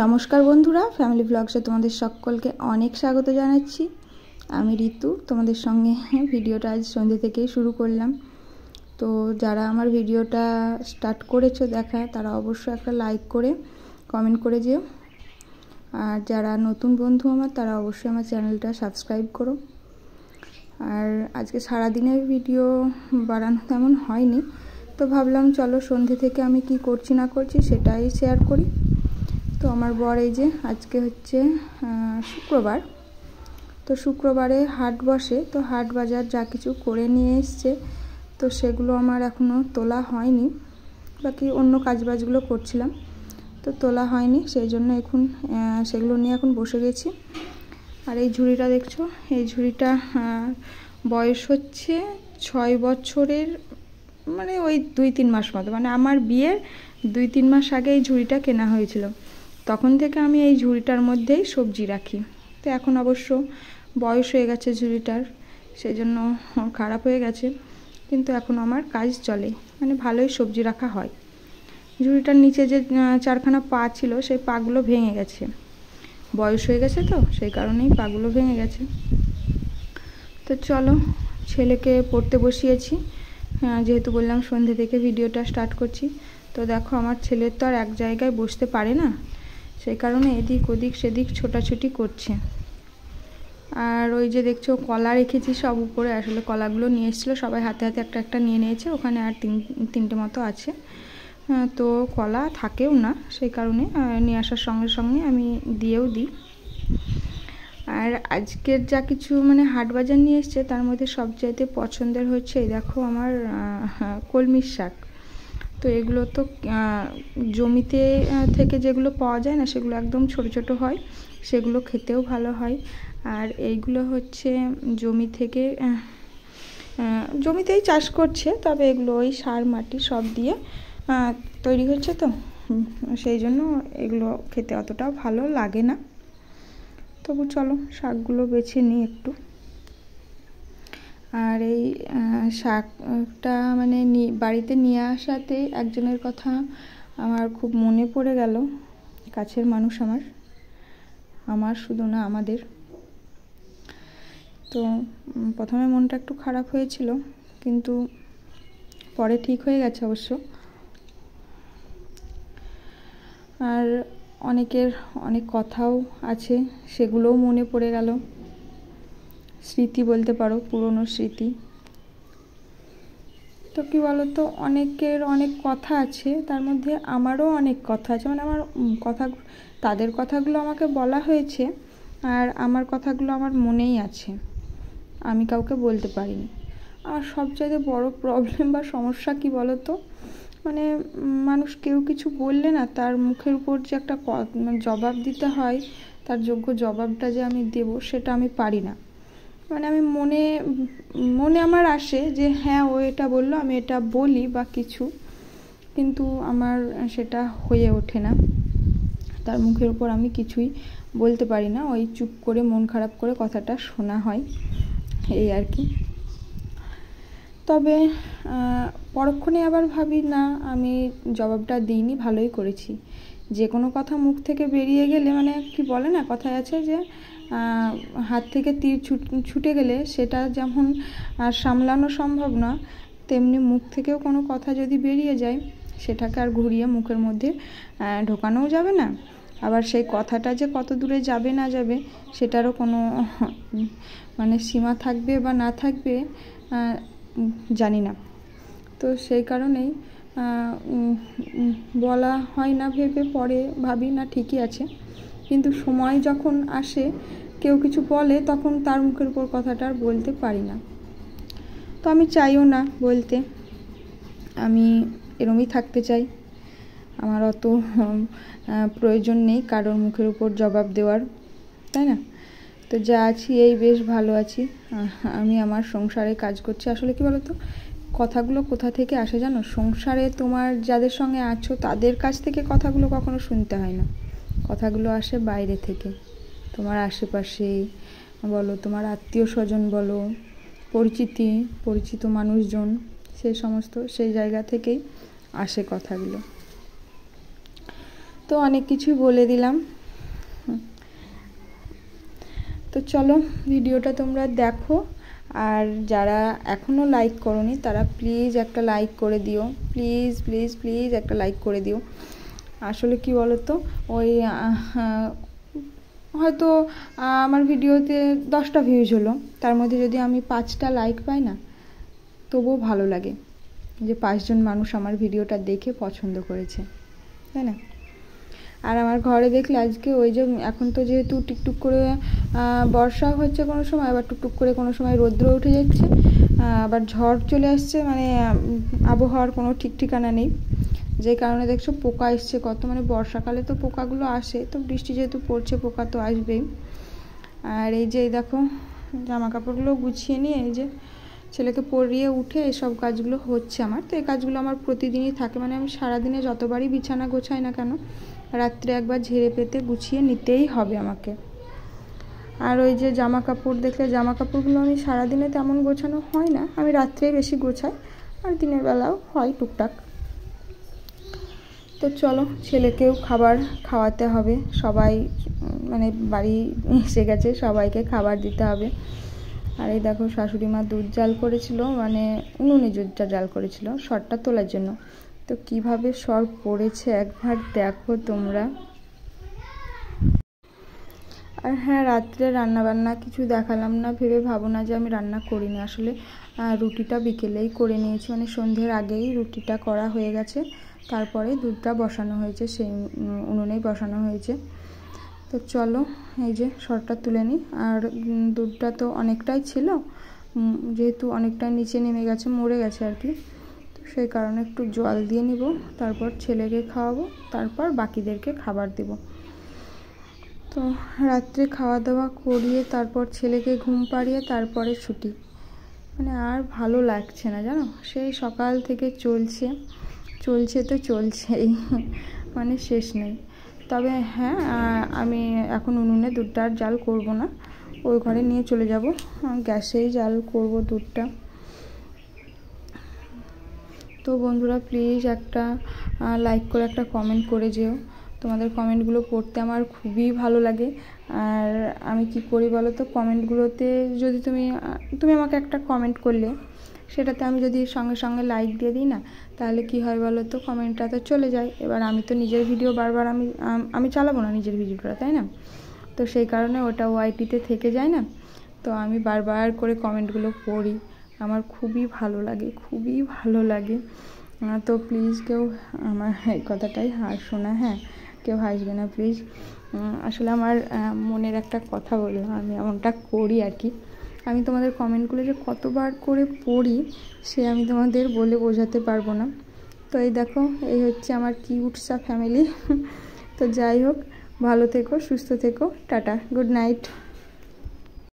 নমস্কার বন্ধুরা ফ্যামিলি ব্লগসে তোমাদের সকলকে অনেক স্বাগত জানাচ্ছি আমি ঋতু তোমাদের সঙ্গে ভিডিওটা আজ সন্ধ্যে থেকেই শুরু করলাম তো যারা আমার ভিডিওটা স্টার্ট করেছো দেখা তারা অবশ্যই একটা লাইক করে কমেন্ট করে যেও আর যারা নতুন বন্ধু আমার তারা অবশ্যই আমার চ্যানেলটা সাবস্ক্রাইব করো আর আজকে সারাদিনের ভিডিও বাড়ানো তেমন হয়নি তো ভাবলাম চলো সন্ধ্যে থেকে আমি কি করছি না করছি সেটাই শেয়ার করি তো আমার বর এই যে আজকে হচ্ছে শুক্রবার তো শুক্রবারে হাট বসে তো হাট বাজার যা কিছু করে নিয়ে এসছে তো সেগুলো আমার এখনও তোলা হয়নি বাকি অন্য কাজবাজগুলো করছিলাম তো তোলা হয়নি সেই জন্য এখন সেগুলো নিয়ে এখন বসে গেছি আর এই ঝুড়িটা দেখছো এই ঝুড়িটা বয়স হচ্ছে ছয় বছরের মানে ওই দুই তিন মাস মতো মানে আমার বিয়ের দুই তিন মাস আগে এই ঝুড়িটা কেনা হয়েছিল তখন থেকে আমি এই ঝুড়িটার মধ্যেই সবজি রাখি তো এখন অবশ্য বয়স হয়ে গেছে ঝুড়িটার সেই জন্য খারাপ হয়ে গেছে কিন্তু এখন আমার কাজ চলে মানে ভালোই সবজি রাখা হয় ঝুড়িটার নিচে যে চারখানা পা ছিল সেই পাগুলো ভেঙে গেছে বয়স হয়ে গেছে তো সেই কারণেই পাগুলো ভেঙে গেছে তো চলো ছেলেকে পড়তে বসিয়েছি যেহেতু বললাম সন্ধ্যে থেকে ভিডিওটা স্টার্ট করছি তো দেখো আমার ছেলের তো আর এক জায়গায় বসতে পারে না সেই কারণে এদিক ওদিক সেদিক ছোটাছুটি করছে আর ওই যে দেখছো কলা রেখেছি সব উপরে আসলে কলাগুলো নিয়ে এসেছিলো সবাই হাতে হাতে একটা একটা নিয়ে নিয়েছে ওখানে আর তিন তিনটে মতো আছে তো কলা থাকেও না সেই কারণে নিয়ে আসার সঙ্গে সঙ্গে আমি দিয়েও দিই আর আজকের যা কিছু মানে হাট বাজার নিয়ে এসছে তার মধ্যে সবচাইতে পছন্দের হচ্ছে এই দেখো আমার কলমির শাক তো এগুলো তো জমিতে থেকে যেগুলো পাওয়া যায় না সেগুলো একদম ছোট ছোট হয় সেগুলো খেতেও ভালো হয় আর এইগুলো হচ্ছে জমি থেকে জমিতেই চাষ করছে তবে এগুলো ওই সার মাটি সব দিয়ে তৈরি হচ্ছে তো সেই জন্য এগুলো খেতে অতটা ভালো লাগে না তবু চলো শাকগুলো বেছে নিই একটু আর এই শাকটা মানে বাড়িতে নিয়ে আসাতে একজনের কথা আমার খুব মনে পড়ে গেল কাছের মানুষ আমার আমার শুধু না আমাদের তো প্রথমে মনটা একটু খারাপ হয়েছিল কিন্তু পরে ঠিক হয়ে গেছে অবশ্য আর অনেকের অনেক কথাও আছে সেগুলোও মনে পড়ে গেল স্মৃতি বলতে পারো পুরনো স্মৃতি তো কী বলতো অনেকের অনেক কথা আছে তার মধ্যে আমারও অনেক কথা আছে মানে আমার কথা তাদের কথাগুলো আমাকে বলা হয়েছে আর আমার কথাগুলো আমার মনেই আছে আমি কাউকে বলতে পারিনি আর সবচাইতে বড় প্রবলেম বা সমস্যা কি বলতো মানে মানুষ কেউ কিছু বললে না তার মুখের উপর যে একটা মানে জবাব দিতে হয় তার যোগ্য জবাবটা যে আমি দেব সেটা আমি পারি না মানে আমি মনে মনে আমার আসে যে হ্যাঁ ও এটা বললো আমি এটা বলি বা কিছু কিন্তু আমার সেটা হয়ে ওঠে না তার মুখের উপর আমি কিছুই বলতে পারি না ওই চুপ করে মন খারাপ করে কথাটা শোনা হয় এই আর কি তবে পরক্ষণে আবার ভাবি না আমি জবাবটা দিইনি ভালোই করেছি যে কোনো কথা মুখ থেকে বেরিয়ে গেলে মানে কি বলে না কথায় আছে যে হাত থেকে তীর ছুটে গেলে সেটা যেমন আর সামলানো সম্ভব না তেমনি মুখ থেকেও কোনো কথা যদি বেরিয়ে যায় সেটাকে আর ঘুরিয়ে মুখের মধ্যে ঢোকানোও যাবে না আবার সেই কথাটা যে কত দূরে যাবে না যাবে সেটারও কোনো মানে সীমা থাকবে বা না থাকবে জানি না তো সেই কারণেই বলা হয় না ভেবে পরে ভাবি না ঠিকই আছে কিন্তু সময় যখন আসে কেউ কিছু বলে তখন তার মুখের উপর কথাটা আর বলতে পারি না তো আমি চাইও না বলতে আমি এরমই থাকতে চাই আমার অত প্রয়োজন নেই কারোর মুখের উপর জবাব দেওয়ার তাই না তো যা আছি এই বেশ ভালো আছি আমি আমার সংসারে কাজ করছি আসলে কি বলতো কথাগুলো কোথা থেকে আসে জানো সংসারে তোমার যাদের সঙ্গে আছো তাদের কাছ থেকে কথাগুলো কখনো শুনতে হয় না কথাগুলো আসে বাইরে থেকে তোমার আশেপাশে বলো তোমার আত্মীয় স্বজন বলো পরিচিতি পরিচিত মানুষজন সে সমস্ত সেই জায়গা থেকেই আসে কথাগুলো তো অনেক কিছুই বলে দিলাম তো চলো ভিডিওটা তোমরা দেখো আর যারা এখনও লাইক করনি তারা প্লিজ একটা লাইক করে দিও প্লিজ প্লিজ প্লিজ একটা লাইক করে দিও আসলে কি বলতো ওই হয়তো আমার ভিডিওতে দশটা ভিউজ হলো তার মধ্যে যদি আমি পাঁচটা লাইক পাই না তবুও ভালো লাগে যে পাঁচজন মানুষ আমার ভিডিওটা দেখে পছন্দ করেছে তাই না আর আমার ঘরে দেখলে আজকে ওই যে এখন তো যেহেতু টুকটুক করে বর্ষা হচ্ছে কোনো সময় আবার টুকটুক করে কোনো সময় রৌদ্র উঠে যাচ্ছে আবার ঝড় চলে আসছে মানে আবহাওয়ার কোনো ঠিক ঠিকানা নেই যে কারণে দেখছো পোকা এসছে কত মানে বর্ষাকালে তো পোকাগুলো আসে তো বৃষ্টি যেহেতু পড়ছে পোকা তো আসবেই আর এই যে দেখো জামা কাপড়গুলো গুছিয়ে নিয়ে এই যে ছেলেকে পরিয়ে উঠে এসব কাজগুলো হচ্ছে আমার তো এই কাজগুলো আমার প্রতিদিনই থাকে মানে আমি সারাদিনে যতবারই বিছানা গোছাই না কেন রাত্রে একবার ঝেড়ে পেতে গুছিয়ে নিতেই হবে আমাকে আর ওই যে জামা কাপড় দেখলে জামা কাপড়গুলো আমি সারাদিনে তেমন গোছানো হয় না আমি রাত্রেই বেশি গোছাই আর দিনের বেলাও হয় টুকটাক তো চলো ছেলেকেও খাবার খাওয়াতে হবে সবাই মানে বাড়ি এসে গেছে সবাইকে খাবার দিতে হবে আর এই দেখো শাশুড়ি মা দুধ জাল করেছিল মানে উনুনে দুধটা জাল করেছিল শরটা তোলার জন্য তো কিভাবে সর পড়েছে একবার দেখো তোমরা আর হ্যাঁ রাত্রে রান্নাবান্না কিছু দেখালাম না ভেবে ভাবো না যে আমি রান্না করিনি আসলে রুটিটা বিকেলেই করে নিয়েছি মানে সন্ধ্যের আগেই রুটিটা করা হয়ে গেছে তারপরে দুধটা বসানো হয়েছে সেই উনুনেই বসানো হয়েছে তো চলো এই যে শর্টটা তুলে নিই আর দুধটা তো অনেকটাই ছিল যেহেতু অনেকটাই নিচে নেমে গেছে মরে গেছে আর কি তো সেই কারণে একটু জল দিয়ে নিব তারপর ছেলেকে খাওয়াবো তারপর বাকিদেরকে খাবার দেব তো রাত্রে খাওয়া দাওয়া করিয়ে তারপর ছেলেকে ঘুম পাড়িয়ে তারপরে ছুটি মানে আর ভালো লাগছে না জানো সেই সকাল থেকে চলছে চলছে তো চলছেই মানে শেষ নেই তবে হ্যাঁ আমি এখন উনুনে দুধটা আর জাল করব না ওই ঘরে নিয়ে চলে যাব গ্যাসেই জাল করব দুধটা তো বন্ধুরা প্লিজ একটা লাইক করে একটা কমেন্ট করে যেও তোমাদের কমেন্টগুলো পড়তে আমার খুবই ভালো লাগে আর আমি কি করি বলো তো কমেন্টগুলোতে যদি তুমি তুমি আমাকে একটা কমেন্ট করলে সেটাতে আমি যদি সঙ্গে সঙ্গে লাইক দিয়ে দিই না তাহলে কি হয় বলো তো কমেন্টটা তো চলে যায় এবার আমি তো নিজের ভিডিও বারবার আমি আমি চালাবো না নিজের ভিডিওটা তাই না তো সেই কারণে ওটা ওয়াইটিতে থেকে যায় না তো আমি বারবার করে কমেন্টগুলো পড়ি আমার খুবই ভালো লাগে খুবই ভালো লাগে তো প্লিজ কেউ আমার এই কথাটাই হাসো না হ্যাঁ কেউ হাসবে না প্লিজ আসলে আমার মনের একটা কথা বললাম আমি এমনটা করি আর কি আমি তোমাদের কমেন্টগুলো যে কতবার করে পড়ি সে আমি তোমাদের বলে বোঝাতে পারবো না তো এই দেখো এই হচ্ছে আমার উৎসাহ ফ্যামিলি তো যাই হোক ভালো থেকো সুস্থ থেকো টাটা গুড নাইট